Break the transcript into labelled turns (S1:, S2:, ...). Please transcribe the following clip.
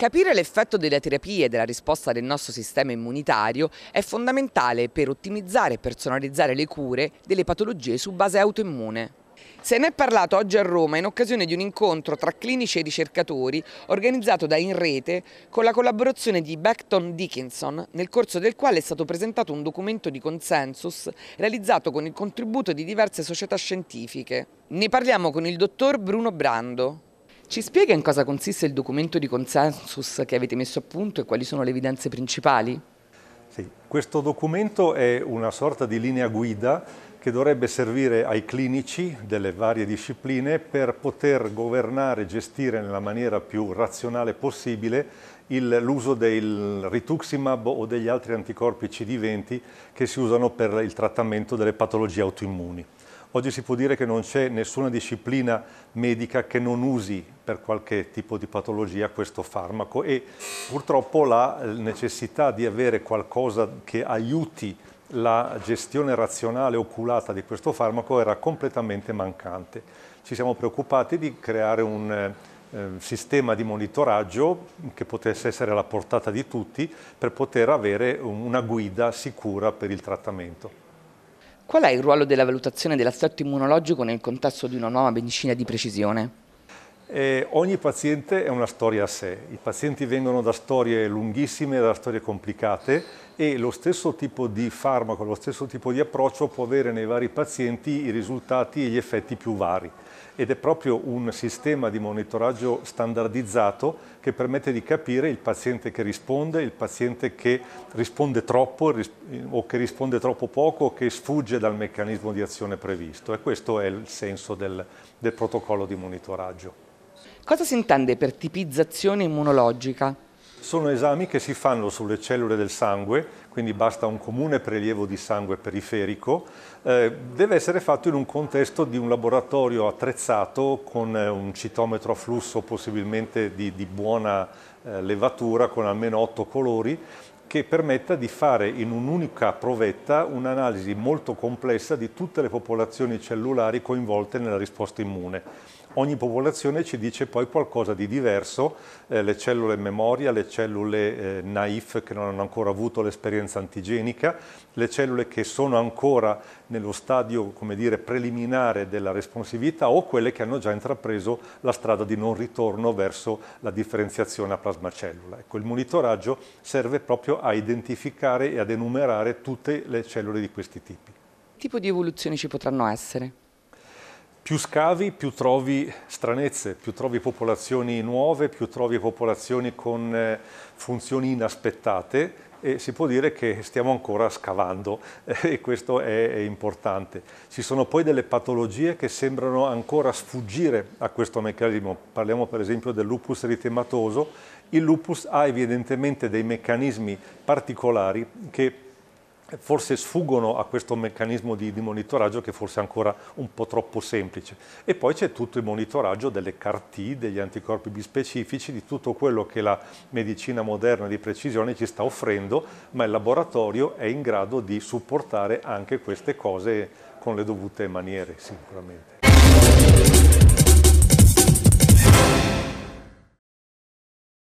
S1: Capire l'effetto delle terapie e della risposta del nostro sistema immunitario è fondamentale per ottimizzare e personalizzare le cure delle patologie su base autoimmune. Se ne è parlato oggi a Roma in occasione di un incontro tra clinici e ricercatori organizzato da Inrete con la collaborazione di Beckton Dickinson, nel corso del quale è stato presentato un documento di consensus realizzato con il contributo di diverse società scientifiche. Ne parliamo con il dottor Bruno Brando, ci spiega in cosa consiste il documento di consensus che avete messo a punto e quali sono le evidenze principali? Sì, questo documento
S2: è una sorta di linea guida che dovrebbe servire ai clinici delle varie discipline per poter governare e gestire nella maniera più razionale possibile l'uso del rituximab o degli altri anticorpi CD20 che si usano per il trattamento delle patologie autoimmuni. Oggi si può dire che non c'è nessuna disciplina medica che non usi per qualche tipo di patologia questo farmaco e purtroppo la eh, necessità di avere qualcosa che aiuti la gestione razionale oculata di questo farmaco era completamente mancante. Ci siamo preoccupati di creare un eh, eh, sistema di monitoraggio che potesse essere alla portata di tutti per poter avere una guida sicura per il
S1: trattamento. Qual è il ruolo della valutazione dell'assetto immunologico nel contesto di una nuova medicina di precisione?
S2: E ogni paziente è una storia a sé, i pazienti vengono da storie lunghissime, da storie complicate e lo stesso tipo di farmaco, lo stesso tipo di approccio può avere nei vari pazienti i risultati e gli effetti più vari ed è proprio un sistema di monitoraggio standardizzato che permette di capire il paziente che risponde, il paziente che risponde troppo o che risponde troppo poco o che sfugge dal meccanismo di azione previsto e questo è il senso del, del protocollo di monitoraggio.
S1: Cosa si intende per tipizzazione immunologica?
S2: Sono esami che si fanno sulle cellule del sangue, quindi basta un comune prelievo di sangue periferico. Eh, deve essere fatto in un contesto di un laboratorio attrezzato con eh, un citometro a flusso possibilmente di, di buona eh, levatura con almeno otto colori che permetta di fare in un'unica provetta un'analisi molto complessa di tutte le popolazioni cellulari coinvolte nella risposta immune ogni popolazione ci dice poi qualcosa di diverso, eh, le cellule memoria, le cellule eh, naif che non hanno ancora avuto l'esperienza antigenica, le cellule che sono ancora nello stadio dire, preliminare della responsività o quelle che hanno già intrapreso la strada di non ritorno verso la differenziazione a plasmacellula. Ecco, il monitoraggio serve proprio a identificare e ad enumerare tutte le cellule di questi tipi.
S1: Che tipo di evoluzioni ci potranno essere? più scavi,
S2: più trovi stranezze, più trovi popolazioni nuove, più trovi popolazioni con eh, funzioni inaspettate e si può dire che stiamo ancora scavando e questo è, è, importante. Ci sono poi delle patologie che sembrano ancora sfuggire a questo meccanismo, parliamo per esempio del lupus eritematoso, il lupus ha evidentemente dei meccanismi particolari che forse sfuggono a questo meccanismo di, di, monitoraggio che forse è ancora un po' troppo semplice. E poi c'è tutto il monitoraggio delle CAR-T, degli anticorpi bispecifici, di tutto quello che la medicina moderna di precisione ci sta offrendo, ma il laboratorio è in grado di supportare anche queste cose con le dovute maniere, sicuramente.